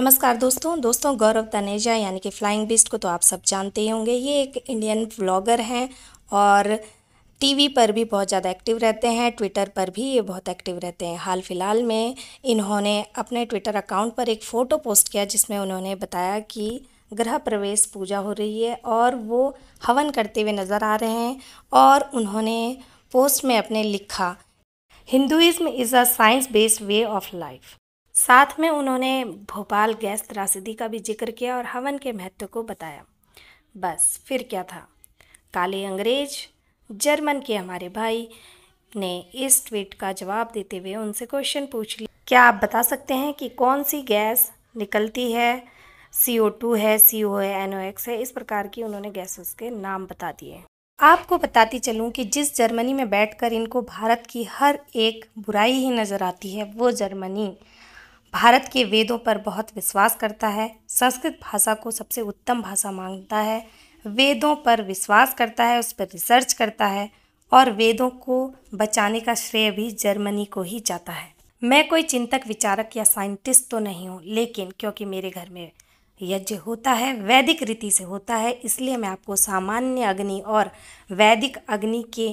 नमस्कार दोस्तों दोस्तों गौरव तनेजा यानी कि फ्लाइंग बिस्ट को तो आप सब जानते ही होंगे ये एक इंडियन व्लॉगर हैं और टीवी पर भी बहुत ज़्यादा एक्टिव रहते हैं ट्विटर पर भी ये बहुत एक्टिव रहते हैं हाल फिलहाल में इन्होंने अपने ट्विटर अकाउंट पर एक फ़ोटो पोस्ट किया जिसमें उन्होंने बताया कि गृह प्रवेश पूजा हो रही है और वो हवन करते हुए नज़र आ रहे हैं और उन्होंने पोस्ट में अपने लिखा Hinduism is a science based way of life साथ में उन्होंने भोपाल गैस त्रासदी का भी जिक्र किया और हवन के महत्व को बताया बस फिर क्या था काले अंग्रेज जर्मन के हमारे भाई ने इस ट्वीट का जवाब देते हुए उनसे क्वेश्चन पूछ लिया क्या आप बता सकते हैं कि कौन सी गैस निकलती है सी ओ टू है सी ओ है एन ओ एक्स है इस प्रकार की उन्होंने गैसेस के नाम बता दिए आपको बताती चलूं कि जिस जर्मनी में बैठकर इनको भारत की हर एक बुराई ही नज़र आती है वो जर्मनी भारत के वेदों पर बहुत विश्वास करता है संस्कृत भाषा को सबसे उत्तम भाषा मानता है वेदों पर विश्वास करता है उस पर रिसर्च करता है और वेदों को बचाने का श्रेय भी जर्मनी को ही जाता है मैं कोई चिंतक विचारक या साइंटिस्ट तो नहीं हूँ लेकिन क्योंकि मेरे घर में यज्ञ होता है वैदिक रीति से होता है इसलिए मैं आपको सामान्य अग्नि और वैदिक अग्नि के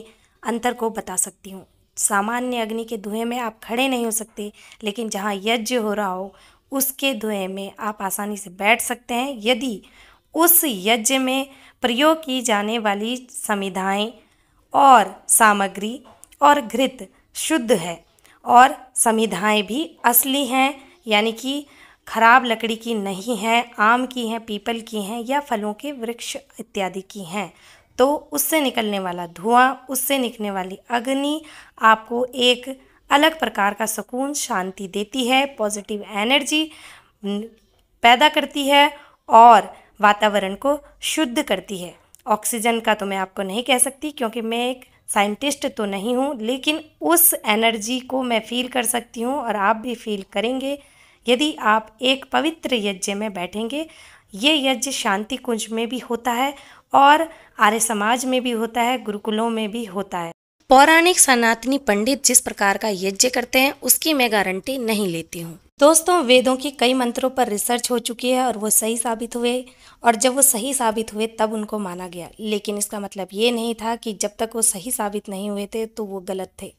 अंतर को बता सकती हूँ सामान्य अग्नि के धुएं में आप खड़े नहीं हो सकते लेकिन जहाँ यज्ञ हो रहा हो उसके धुएं में आप आसानी से बैठ सकते हैं यदि उस यज्ञ में प्रयोग की जाने वाली समिधाएँ और सामग्री और घृत शुद्ध है और संविधाएँ भी असली हैं यानी कि खराब लकड़ी की नहीं है आम की हैं पीपल की हैं या फलों के वृक्ष इत्यादि की हैं तो उससे निकलने वाला धुआं उससे निकलने वाली अग्नि आपको एक अलग प्रकार का सुकून शांति देती है पॉजिटिव एनर्जी पैदा करती है और वातावरण को शुद्ध करती है ऑक्सीजन का तो मैं आपको नहीं कह सकती क्योंकि मैं एक साइंटिस्ट तो नहीं हूँ लेकिन उस एनर्जी को मैं फील कर सकती हूँ और आप भी फील करेंगे यदि आप एक पवित्र यज्ञ में बैठेंगे ये यज्ञ शांति कुंज में भी होता है और आर्य समाज में भी होता है गुरुकुलों में भी होता है पौराणिक सनातनी पंडित जिस प्रकार का यज्ञ करते हैं उसकी मैं गारंटी नहीं लेती हूँ दोस्तों वेदों की कई मंत्रों पर रिसर्च हो चुकी है और वो सही साबित हुए और जब वो सही साबित हुए तब उनको माना गया लेकिन इसका मतलब ये नहीं था कि जब तक वो सही साबित नहीं हुए थे तो वो गलत थे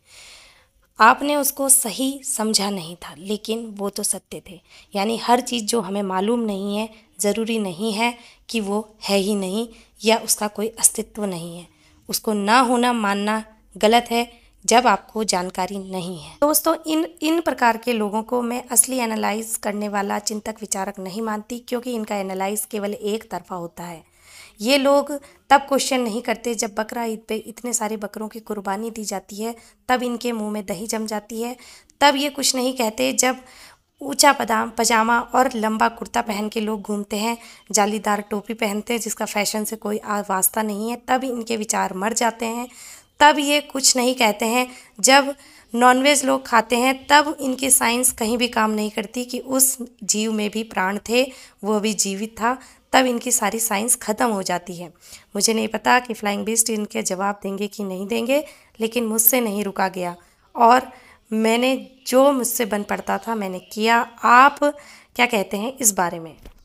आपने उसको सही समझा नहीं था लेकिन वो तो सत्य थे यानी हर चीज़ जो हमें मालूम नहीं है ज़रूरी नहीं है कि वो है ही नहीं या उसका कोई अस्तित्व नहीं है उसको ना होना मानना गलत है जब आपको जानकारी नहीं है दोस्तों इन इन प्रकार के लोगों को मैं असली एनालाइज करने वाला चिंतक विचारक नहीं मानती क्योंकि इनका एनालाइज केवल एक तरफा होता है ये लोग तब क्वेश्चन नहीं करते जब बकरा ईद पे इतने सारे बकरों की कुर्बानी दी जाती है तब इनके मुंह में दही जम जाती है तब ये कुछ नहीं कहते जब ऊंचा पजामा और लंबा कुर्ता पहन के लोग घूमते हैं जालीदार टोपी पहनते हैं जिसका फैशन से कोई वास्ता नहीं है तब इनके विचार मर जाते हैं तब ये कुछ नहीं कहते हैं जब नॉनवेज लोग खाते हैं तब इनकी साइंस कहीं भी काम नहीं करती कि उस जीव में भी प्राण थे वो भी जीवित था तब इनकी सारी साइंस ख़त्म हो जाती है मुझे नहीं पता कि फ्लाइंग बिस्ट इनके जवाब देंगे कि नहीं देंगे लेकिन मुझसे नहीं रुका गया और मैंने जो मुझसे बन पड़ता था मैंने किया आप क्या कहते हैं इस बारे में